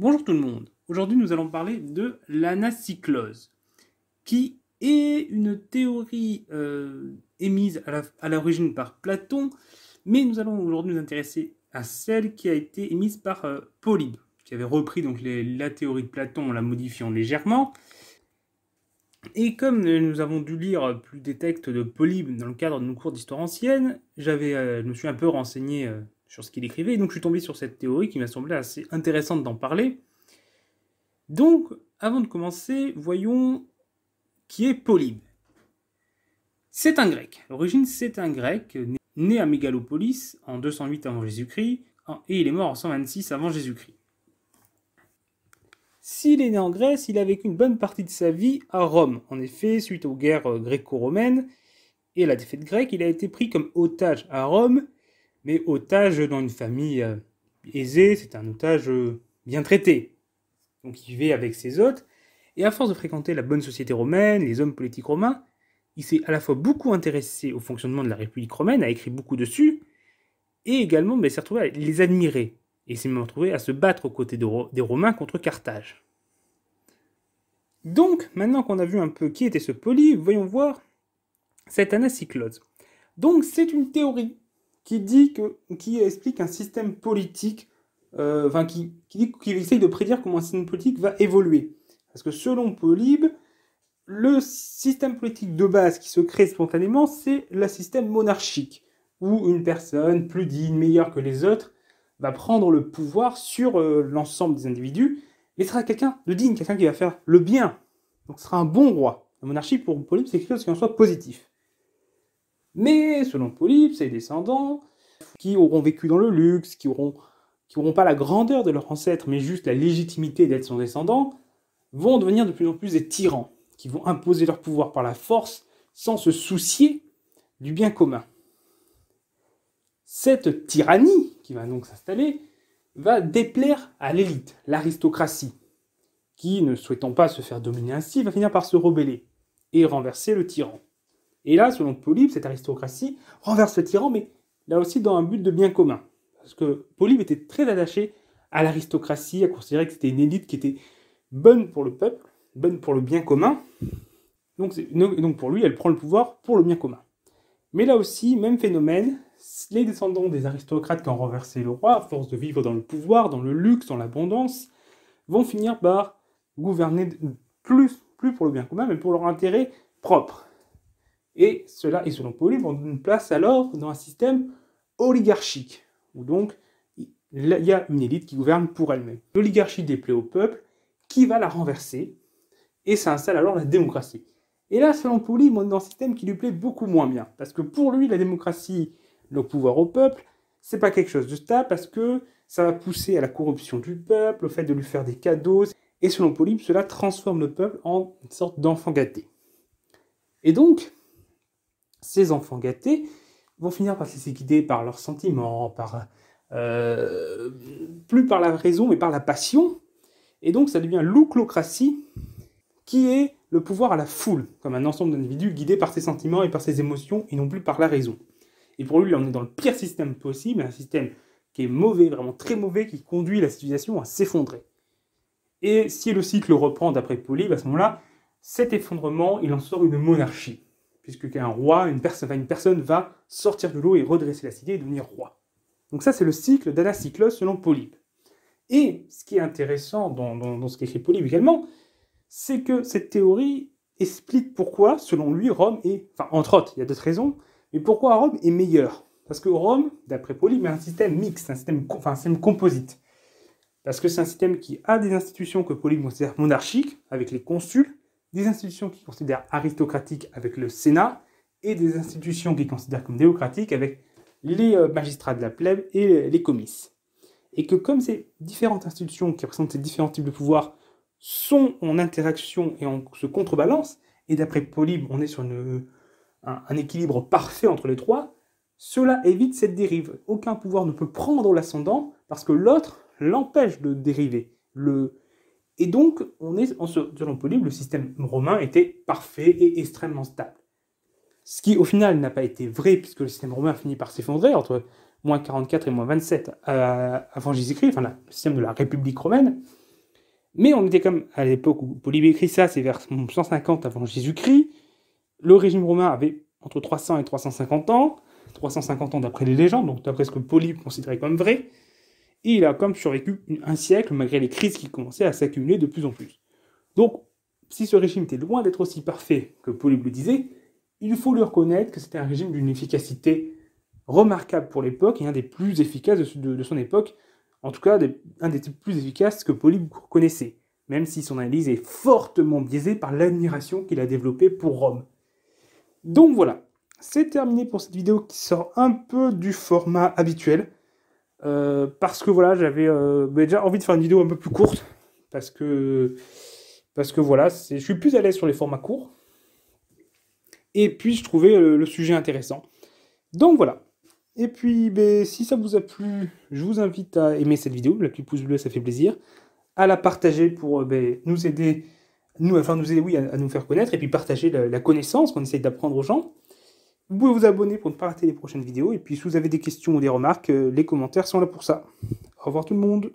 Bonjour tout le monde. Aujourd'hui, nous allons parler de l'anacyclose, qui est une théorie euh, émise à l'origine par Platon, mais nous allons aujourd'hui nous intéresser à celle qui a été émise par euh, Polybe, qui avait repris donc la théorie de Platon en la modifiant légèrement. Et comme euh, nous avons dû lire plus des textes de Polybe dans le cadre de nos cours d'histoire ancienne, j'avais, je me suis un peu renseigné sur ce qu'il écrivait. Et donc je suis tombé sur cette théorie qui m'a semblé assez intéressante d'en parler. Donc, avant de commencer, voyons qui est Polybe. C'est un grec. L'origine, c'est un grec né à Mégalopolis en 208 avant Jésus-Christ et il est mort en 126 avant Jésus-Christ. S'il est né en Grèce, il a vécu une bonne partie de sa vie à Rome. En effet, suite aux guerres gréco-romaines et à la défaite grecque, il a été pris comme otage à Rome mais otage dans une famille euh, aisée, c'est un otage euh, bien traité. Donc il vivait avec ses hôtes, et à force de fréquenter la bonne société romaine, les hommes politiques romains, il s'est à la fois beaucoup intéressé au fonctionnement de la République romaine, a écrit beaucoup dessus, et également ben, s'est retrouvé à les admirer, et s'est même retrouvé à se battre aux côtés des Romains contre Carthage. Donc, maintenant qu'on a vu un peu qui était ce poli, voyons voir cette anacyclose. Donc, c'est une théorie qui, dit que, qui explique un système politique, euh, enfin, qui, qui, essaye de prédire comment un système politique va évoluer. Parce que selon Polybe, le système politique de base qui se crée spontanément, c'est le système monarchique, où une personne plus digne, meilleure que les autres, va prendre le pouvoir sur euh, l'ensemble des individus, et sera quelqu'un de digne, quelqu'un qui va faire le bien. Donc ce sera un bon roi. La monarchie, pour Polybe, c'est quelque chose qui en soit positif. Mais selon Polybe, ses descendants, qui auront vécu dans le luxe, qui qui n'auront pas la grandeur de leurs ancêtres, mais juste la légitimité d'être son descendant, vont devenir de plus en plus des tyrans, qui vont imposer leur pouvoir par la force sans se soucier du bien commun. Cette tyrannie qui va donc s'installer va déplaire à l'élite, l'aristocratie, qui, ne souhaitant pas se faire dominer ainsi, va finir par se rebeller et renverser le tyran. Et là, selon Polybe, cette aristocratie renverse le tyran, mais là aussi dans un but de bien commun. Parce que Polybe était très attaché à l'aristocratie, à considérer que c'était une élite qui était bonne pour le peuple, bonne pour le bien commun. Donc, donc pour lui, elle prend le pouvoir pour le bien commun. Mais là aussi, même phénomène, les descendants des aristocrates qui ont renversé le roi, à force de vivre dans le pouvoir, dans le luxe, dans l'abondance, vont finir par gouverner plus, plus pour le bien commun, mais pour leur intérêt propre. Et cela, et selon Pauli, vont donner place alors dans un système oligarchique, où donc il y a une élite qui gouverne pour elle-même. L'oligarchie déplaît au peuple, qui va la renverser, et s'installe alors la démocratie. Et là, selon Polybe, on est dans un système qui lui plaît beaucoup moins bien, parce que pour lui, la démocratie, le pouvoir au peuple, c'est pas quelque chose de stable, parce que ça va pousser à la corruption du peuple, au fait de lui faire des cadeaux, et selon Polybe, cela transforme le peuple en une sorte d'enfant gâté. Et donc, ces enfants gâtés vont finir par se laisser guider par leurs sentiments, par euh, plus par la raison mais par la passion. Et donc ça devient l'ouclocratie qui est le pouvoir à la foule, comme un ensemble d'individus guidés par ses sentiments et par ses émotions et non plus par la raison. Et pour lui, on est dans le pire système possible, un système qui est mauvais, vraiment très mauvais, qui conduit la situation à s'effondrer. Et si le cycle reprend d'après Polybe, à ce moment-là, cet effondrement, il en sort une monarchie puisque qu'un roi, une personne, une personne va sortir de l'eau et redresser la cité et devenir roi. Donc ça, c'est le cycle d'Anacyclos selon Polybe. Et ce qui est intéressant dans, dans ce qu'écrit Polybe également, c'est que cette théorie explique pourquoi, selon lui, Rome est, enfin entre autres, il y a d'autres raisons, mais pourquoi Rome est meilleure. Parce que Rome, d'après Polybe, est un système mixte, un système, un système composite. Parce que c'est un système qui a des institutions que Polybe considère monarchiques, avec les consuls, des institutions qui considèrent aristocratiques avec le Sénat et des institutions qui considèrent comme démocratiques avec les euh, magistrats de la plèbe et les comices. Et que comme ces différentes institutions qui représentent ces différents types de pouvoirs sont en interaction et en se contrebalance, et d'après Polybe, on est sur un, équilibre parfait entre les trois, cela évite cette dérive. Aucun pouvoir ne peut prendre l'ascendant parce que l'autre l'empêche de dériver, le, et donc, on est, selon Polybe, le système romain était parfait et extrêmement stable. Ce qui, au final, n'a pas été vrai, puisque le système romain finit par s'effondrer entre moins 44 et moins 27 euh, avant Jésus-Christ, enfin, le système de la République romaine. Mais on était comme à l'époque où Polybe écrit ça, c'est vers 150 avant Jésus-Christ. Le régime romain avait entre 300 et 350 ans, 350 ans d'après les légendes, donc d'après ce que Polybe considérait comme vrai. Et il a comme survécu un siècle malgré les crises qui commençaient à s'accumuler de plus en plus. Donc, si ce régime était loin d'être aussi parfait que Polybe le disait, il faut lui reconnaître que c'était un régime d'une efficacité remarquable pour l'époque et un des plus efficaces de, son époque, en tout cas un des plus efficaces que Polybe connaissait, même si son analyse est fortement biaisée par l'admiration qu'il a développée pour Rome. Donc voilà, c'est terminé pour cette vidéo qui sort un peu du format habituel. Euh, parce que voilà, j'avais euh, déjà envie de faire une vidéo un peu plus courte. Parce que, parce que voilà, je suis plus à l'aise sur les formats courts. Et puis, je trouvais euh, le, sujet intéressant. Donc voilà. Et puis, ben, si ça vous a plu, je vous invite à aimer cette vidéo. La petite pouce bleu, ça fait plaisir. À la partager pour ben, nous aider, nous, nous aider, à, nous faire connaître. Et puis, partager la, la connaissance qu'on essaye d'apprendre aux gens. Vous pouvez vous abonner pour ne pas rater les prochaines vidéos. Et puis si vous avez des questions ou des remarques, euh, les commentaires sont là pour ça. Au revoir tout le monde